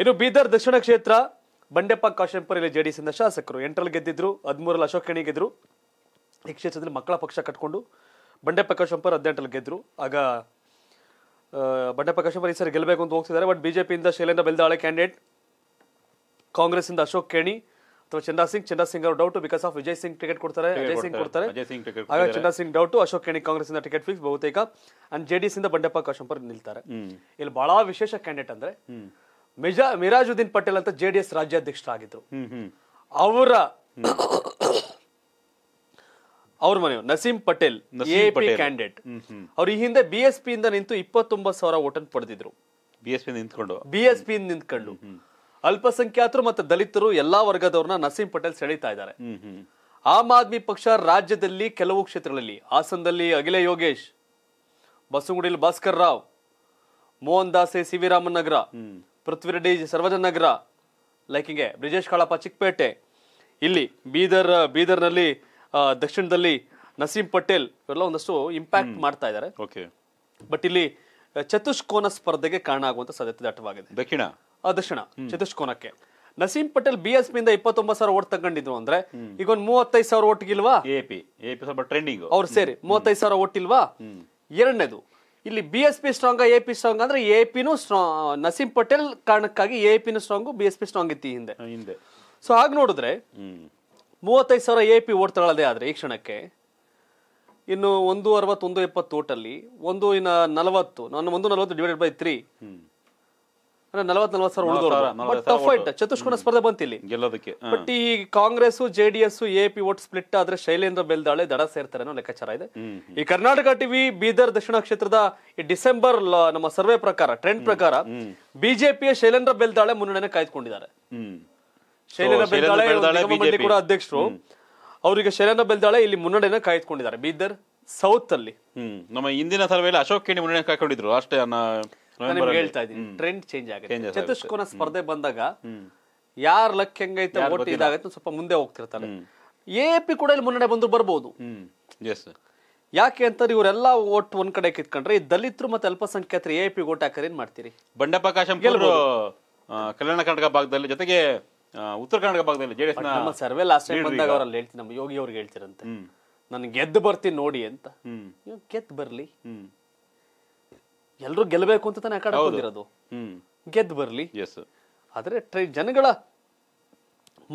ಇನ್ನು ಬೀದರ್ ದಕ್ಷಿಣ ಕ್ಷೇತ್ರ ಬಂಡೆಪ್ಪ ಇಲ್ಲಿ ಜೆಡಿಎಸ್ ಇಂದ ಶಾಸಕರು ಎಂಟರಲ್ಲಿ ಗೆದ್ದಿದ್ರು ಹದಿಮೂರಲ್ಲಿ ಅಶೋಕ್ ಕೇಣಿ ಗೆದ್ರು ಈ ಕ್ಷೇತ್ರದಲ್ಲಿ ಮಕ್ಕಳ ಪಕ್ಷ ಕಟ್ಕೊಂಡು ಬಂಡೆಪ್ಪ ಕಾಶೆಂಪುರ್ ಹದಿನೆಂಟರಲ್ಲಿ ಗೆದ್ರು ಆಗ ಬಂಡೆಪ್ಪ ಕಾಶೆಂಪುರ್ ಈ ಸರಿ ಗೆಲ್ಲಬೇಕು ಅಂತ ಹೋಗ್ತಿದ್ದಾರೆ ಬಟ್ ಬಿಜೆಪಿಯಿಂದ ಶೈಲೇಂದ್ರ ಬೆಲ್ದಾಳೆ ಕ್ಯಾಂಡಿಡೇಟ್ ಇಂದ ಅಶೋಕ್ ಕೇಣಿ ಅಥವಾ ಚಂದ್ರ ಸಿಂಗ್ ಚಂದ್ರ ಸಿಂಗ್ ಅವ್ರ doubt because of Vijay Singh ticket ಕೊಡ್ತಾರೆ ವಿಜಯ್ ಸಿಂಗ್ ಕೊಡ್ತಾರೆ ಆಗ ಚಂದಾ ಸಿಂಗ್ ಡೌಟ್ ಅಶೋಕ್ ಕೇಣಿ ಕಾಂಗ್ರೆಸ್ ಇಂದ ಟಿಕೆಟ್ ಫಿಕ್ಸ್ ಬಹುತೇಕ ಅಂಡ್ ಜೆಡಿಎಸ್ ಇಂದ ಬಂಡೆಪ್ಪ ಕಾಶಂಪರ್ ನಿಲ್ತಾರೆ ಇಲ್ಲಿ ಬಹಳ ವಿಶೇಷ ಕ್ಯಾಂಡಿಡೇಟ್ ಅಂದ್ರೆ ಮಿಜಾ ಮಿರಾಜುದ್ದೀನ್ ಪಟೇಲ್ ಅಂತ ಜೆ ಡಿ ಎಸ್ ರಾಜ್ಯಾಧ್ಯಕ್ಷರಾಗಿದ್ರು ಅವರ ಅವ್ರ ಮನೆಯವರು ನಸೀಂ ಪಟೇಲ್ ಕ್ಯಾಂಡಿಡೇಟ್ ಅವ್ರು ಈ ಹಿಂದೆ ಬಿ ಎಸ್ ಪಿ ಇಂದ ನಿಂತು ಇಪ್ಪತ್ತೊಂಬತ್ತು ಸಾವಿರ ಓಟನ್ ಪಡೆದಿದ್ರು ಬಿ ಎಸ್ ಪಿ ನಿಂತ್ಕೊಂಡು ಬಿ ಎಸ್ ಪಿ ನಿಂತ್ಕೊಂಡು ಅಲ್ಪಸಂಖ್ಯಾತರು ಮತ್ತು ದಲಿತರು ಎಲ್ಲಾ ವರ್ಗದವ್ರನ್ನ ನಸೀಂ ಪಟೇಲ್ ಸೆಳೀತಾ ಇದ್ದಾರೆ ಆಮ್ ಆದ್ಮಿ ಪಕ್ಷ ರಾಜ್ಯದಲ್ಲಿ ಕೆಲವು ಕ್ಷೇತ್ರಗಳಲ್ಲಿ ಹಾಸನದಲ್ಲಿ ಅಗಿಲ ಯೋಗೇಶ್ ಬಸಗುಡಿಲ್ ಭಾಸ್ಕರ್ ರಾವ್ ಮೋಹನ್ ದಾಸೆ ಸಿ ವಿ ರಾಮನ್ ನಗರ ಪೃಥ್ವಿರೆಡ್ಡಿ ಸರ್ವಜನಗರ ಲೈಕ್ ಹಿಂಗೆ ಬ್ರಿಜೇಶ್ ಕಾಳಪ್ಪ ಚಿಕ್ಕಪೇಟೆ ಇಲ್ಲಿ ಬೀದರ್ ಬೀದರ್ನಲ್ಲಿ ದಕ್ಷಿಣದಲ್ಲಿ ನಸೀಂ ಪಟೇಲ್ ಇವೆಲ್ಲ ಒಂದಷ್ಟು ಇಂಪ್ಯಾಕ್ಟ್ ಮಾಡ್ತಾ ಇದ್ದಾರೆ ಓಕೆ ಬಟ್ ಇಲ್ಲಿ ಚತುಷ್ಕೋನ ಸ್ಪರ್ಧೆಗೆ ಕಾರಣ ಆಗುವಂತ ಸಾಧ್ಯತೆ ದಟ್ಟವಾಗಿದೆ ದಕ್ಷಿಣ ದಕ್ಷಿಣ ಚತುಷ್ಕೋನಕ್ಕೆ ನಸೀಂ ಪಟೇಲ್ ಬಿ ಎಸ್ ಪಿಯಿಂದ ಇಪ್ಪತ್ತೊಂಬತ್ತು ಸಾವಿರ ಓಟ್ ತಗೊಂಡಿದ್ರು ಅಂದ್ರೆ ಈಗ ಒಂದು ಮೂವತ್ತೈದು ಸಾವಿರ ಓಟ್ ಇಲ್ವಾ ಎಪಿ ಎಪಿ ಸ್ವಲ್ಪ ಟ್ರೆಂಡಿಂಗ್ ಅವ್ರು ಸೇರಿ ಮೂವತ್ತೈದು ಸಾವಿರ ಓಟ್ ಇಲ್ವಾ ಎರಡನೇದು ಇಲ್ಲಿ B S P strong A P strong ಅಂದ್ರೆ ಎ ಪಿನೂ ಸ್ಟ್ರಾಂಗ್ ನಸೀಂ ಪಟೇಲ್ ಕಾರಣಕ್ಕಾಗಿ ಎ ಪಿನೂ strong B S P strong ಇತ್ತು ಹಿಂದೆ ಹಿಂದೆ ಸೊ ಹಾಗೆ ನೋಡಿದ್ರೆ ಮೂವತ್ತೈದು ಸಾವಿರ ಎ ಪಿ ಓಟ್ ತಗೊಳ್ಳೋದೇ ಆದರೆ ಈ ಕ್ಷಣಕ್ಕೆ ಇನ್ನು ಒಂದು ಅರವತ್ತೊಂದು ಎಪ್ಪತ್ತು ಓಟಲ್ಲಿ ಒಂದು ಇನ್ನು ನಲವತ್ತು ನಾನು ಒಂದು ನಲವತ್ತು ಡಿವೈಡೆಡ್ ಬೈ ತ್ರೀ ನಲವತ್ ನಲವತ್ ಸಾವಿರ ಉಳಿದವರು ಟಫ್ ಫೈಟ್ ಸ್ಪರ್ಧೆ ಬಂತಿಲ್ಲಿ ಗೆಲ್ಲೋದಕ್ಕೆ ಬಟ್ ಈ Congress JDS A P vote split ಆದ್ರೆ ಶೈಲೇಂದ್ರ ಬೆಲ್ದಾಳೆ ದಡ ಸೇರ್ತಾರೆ ಅನ್ನೋ ಲೆಕ್ಕಾಚಾರ ಇದೆ ಈ ಕರ್ನಾಟಕ ಟಿವಿ ಬೀದರ್ ದಕ್ಷಿಣ ಕ್ಷೇತ್ರದ ಈ ಡಿಸೆಂಬರ್ ನಮ್ಮ ಸರ್ವೆ ಪ್ರಕಾರ ಟ್ರೆಂಡ್ ಪ್ರಕಾರ ಬಿಜೆಪಿಯ ಶೈಲೇಂದ್ರ ಬೆಲ್ದಾಳೆ ಮುನ್ನಡೆನ ಕಾಯ್ದುಕೊಂಡಿದ್ದಾರೆ ಶೈಲೇಂದ್ರ ಕೂಡ ಅಧ್ಯಕ್ಷರು ಅವರಿಗೆ ಶೈಲೇಂದ್ರ ಬೆಲ್ದಾಳೆ ಇಲ್ಲಿ ಮುನ್ನಡೆನ ಕಾಯ್ದುಕೊಂಡಿದ್ದಾರೆ ಬೀದರ್ ಸೌತ್ ಅಲ್ಲಿ ನಮ್ಮ ಹಿಂದಿನ ಸರ್ವೆಯಲ್ಲಿ ಅಶೋಕ್ ಕೇಣಿ ಮುನ್ನಡೆ ಕಾಯ್ಕೊಂಡಿದ್ರು ಅಷ್ಟೇ ನಿಮ್ಗೆ ಹೇಳ್ತಾ ಇದ್ದೀನಿ ಟ್ರೆಂಡ್ ಚೇಂಜ್ ಆಗುತ್ತೆ ಚತುಷ್ಕೋನ ಸ್ಪರ್ಧೆ ಬಂದಾಗ ಯಾರ ಲಕ್ ಹೆಂಗೈತೆ ಓಟ್ ಸ್ವಲ್ಪ ಮುಂದೆ ಹೋಗ್ತಿರ್ತಾರೆ ಎ ಪಿ ಕೂಡ ಇಲ್ಲಿ ಮುನ್ನಡೆ ಬಂದು ಬರ್ಬೋದು ಯಾಕೆ ಅಂತ ಇವರೆಲ್ಲ ಓಟ್ ಒಂದ್ ಕಡೆ ಕಿತ್ಕೊಂಡ್ರೆ ಈ ದಲಿತರು ಮತ್ತೆ ಅಲ್ಪಸಂಖ್ಯಾತರು ಎ ಪಿ ಓಟ್ ಹಾಕರ್ ಏನ್ ಮಾಡ್ತೀರಿ ಬಂಡಪ್ಪ ಕಾಶಂಪುರು ಕಲ್ಯಾಣ ಕರ್ನಾಟಕ ಭಾಗದಲ್ಲಿ ಜೊತೆಗೆ ಉತ್ತರ ಕರ್ನಾಟಕ ಭಾಗದಲ್ಲಿ ಜೆಡಿಎಸ್ ನಮ್ಮ ಸರ್ವೆ ಲಾಸ್ಟ್ ಟೈಮ್ ಬಂದಾಗ ಅವರಲ್ಲಿ ಹೇಳ್ತೀನಿ ನಮ್ಮ ಯೋಗಿ ಅವ್ರಿಗೆ ಹೇಳ್ತಿರಂತೆ ನಾನು ಗೆದ್ದು ಬರ್ತೀನಿ ನೋಡಿ ಅಂತ ಗೆದ್ದು ಬರ್ಲಿ ಎಲ್ಲರೂ ಗೆಲ್ಬೇಕು ಅಂತ ತಾನೆ ಆಟ ಬಂದಿರೋದು ಗೆದ್ದು ಬರಲಿ ಆದರೆ ಟ್ರೈ ಜನಗಳ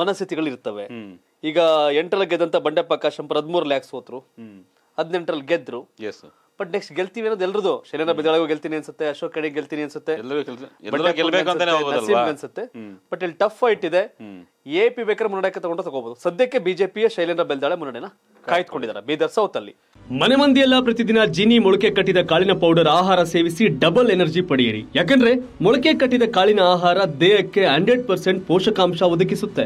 ಮನಸ್ಥಿತಿಗಳು ಇರ್ತವೆ ಈಗ ಎಂಟರಲ್ಲಿ ಗೆದ್ದಂತ ಬಂಡೆಪ್ಪ ಕಾಶಂಪರ್ ಹದಿಮೂರು ಲ್ಯಾಕ್ಸ್ ಹೋತ್ರು ಹದಿನೆಂಟರಲ್ಲಿ ಗೆದ್ರು ಬಟ್ ನೆಕ್ಸ್ಟ್ ಗೆಲ್ತೀವಿ ಅನ್ನೋದು ಎಲ್ರದು ಶೈಲೇಂದ್ರ ಬಿದ್ದಾಳಗೂ ಗೆಲ್ತೀನಿ ಅನ್ಸುತ್ತೆ ಅಶೋಕ್ ಕಡೆ ಗೆಲ್ತೀನಿ ಅನ್ಸುತ್ತೆ ಅನ್ಸುತ್ತೆ ಬಟ್ ಇಲ್ಲಿ ಟಫ್ ಫೈಟ್ ಇದೆ ಎ ಪಿ ಬೇಕಾದ್ರೆ ಮುನ್ನಡೆಕ್ಕೆ ತಗೊಂಡ್ರೆ ತಗೋಬಹುದು ಸದ್ಯಕ್ಕೆ ಬಿಜೆಪಿಯ ಶೈಲೇಂದ್ರ ಬೆಲ್ದಾಳೆ ಮುನ್ನಡೆನಾ ಕಾಯ್ದುಕೊಂಡಿದ್ದಾರೆ ಬೀದರ್ ಸೌತ್ ಅಲ್ಲಿ ಮನೆ ಮಂದಿಯೆಲ್ಲ ಪ್ರತಿದಿನ ಜಿನಿ ಮೊಳಕೆ ಕಟ್ಟಿದ ಕಾಳಿನ ಪೌಡರ್ ಆಹಾರ ಸೇವಿಸಿ ಡಬಲ್ ಎನರ್ಜಿ ಪಡೆಯಿರಿ ಯಾಕಂದ್ರೆ ಮೊಳಕೆ ಕಟ್ಟಿದ ಕಾಳಿನ ಆಹಾರ ದೇಹಕ್ಕೆ ಹಂಡ್ರೆಡ್ ಪರ್ಸೆಂಟ್ ಪೋಷಕಾಂಶ ಒದಗಿಸುತ್ತೆ